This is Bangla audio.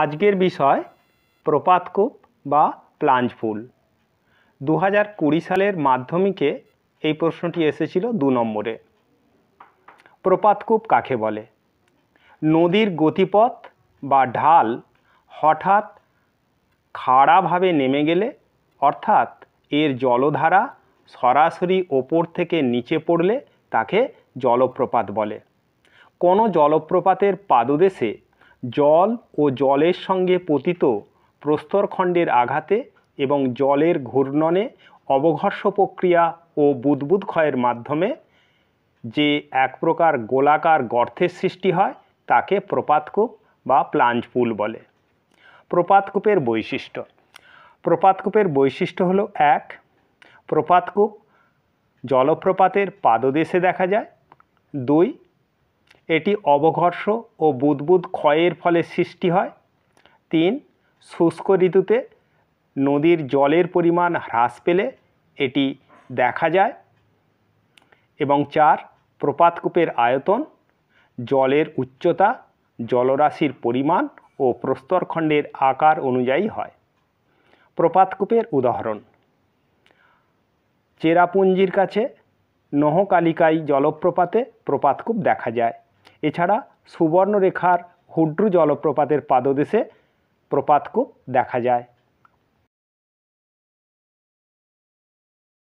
আজকের বিষয় প্রপাতকূপ বা প্লাঞ্জ ফুল দু হাজার কুড়ি সালের মাধ্যমিকে এই প্রশ্নটি এসেছিল দু নম্বরে প্রপাতকূপ কাকে বলে নদীর গতিপথ বা ঢাল হঠাৎ খাড়াভাবে নেমে গেলে অর্থাৎ এর জলধারা সরাসরি ওপর থেকে নিচে পড়লে তাকে জলপ্রপাত বলে কোনো জলপ্রপাতের পাদদেশে জল ও জলের সঙ্গে পতিত প্রস্তরখণ্ডের আঘাতে এবং জলের ঘূর্ণনে অবঘর্ষ প্রক্রিয়া ও বুদবুদ ক্ষয়ের মাধ্যমে যে এক প্রকার গোলাকার গর্থের সৃষ্টি হয় তাকে প্রপাতকূপ বা পুল বলে প্রপাতকূপের বৈশিষ্ট্য প্রপাতকূপের বৈশিষ্ট্য হলো এক প্রপাতকূপ জলপ্রপাতের পাদদেশে দেখা যায় দুই এটি অবঘর্ষ ও বুদবুদ ক্ষয়ের ফলে সৃষ্টি হয় তিন শুষ্ক ঋতুতে নদীর জলের পরিমাণ হ্রাস পেলে এটি দেখা যায় এবং চার প্রপাতকূপের আয়তন জলের উচ্চতা জলরাশির পরিমাণ ও প্রস্তরখণ্ডের আকার অনুযায়ী হয় প্রপাতকূপের উদাহরণ চেরাপুঞ্জির কাছে নহকালিকাই জলপ্রপাতে প্রপাতকূপ দেখা যায় এছাড়া সুবর্ণরেখার হুড্রু জলপ্রপাতের পাদদেশে প্রপাতকূপ দেখা যায়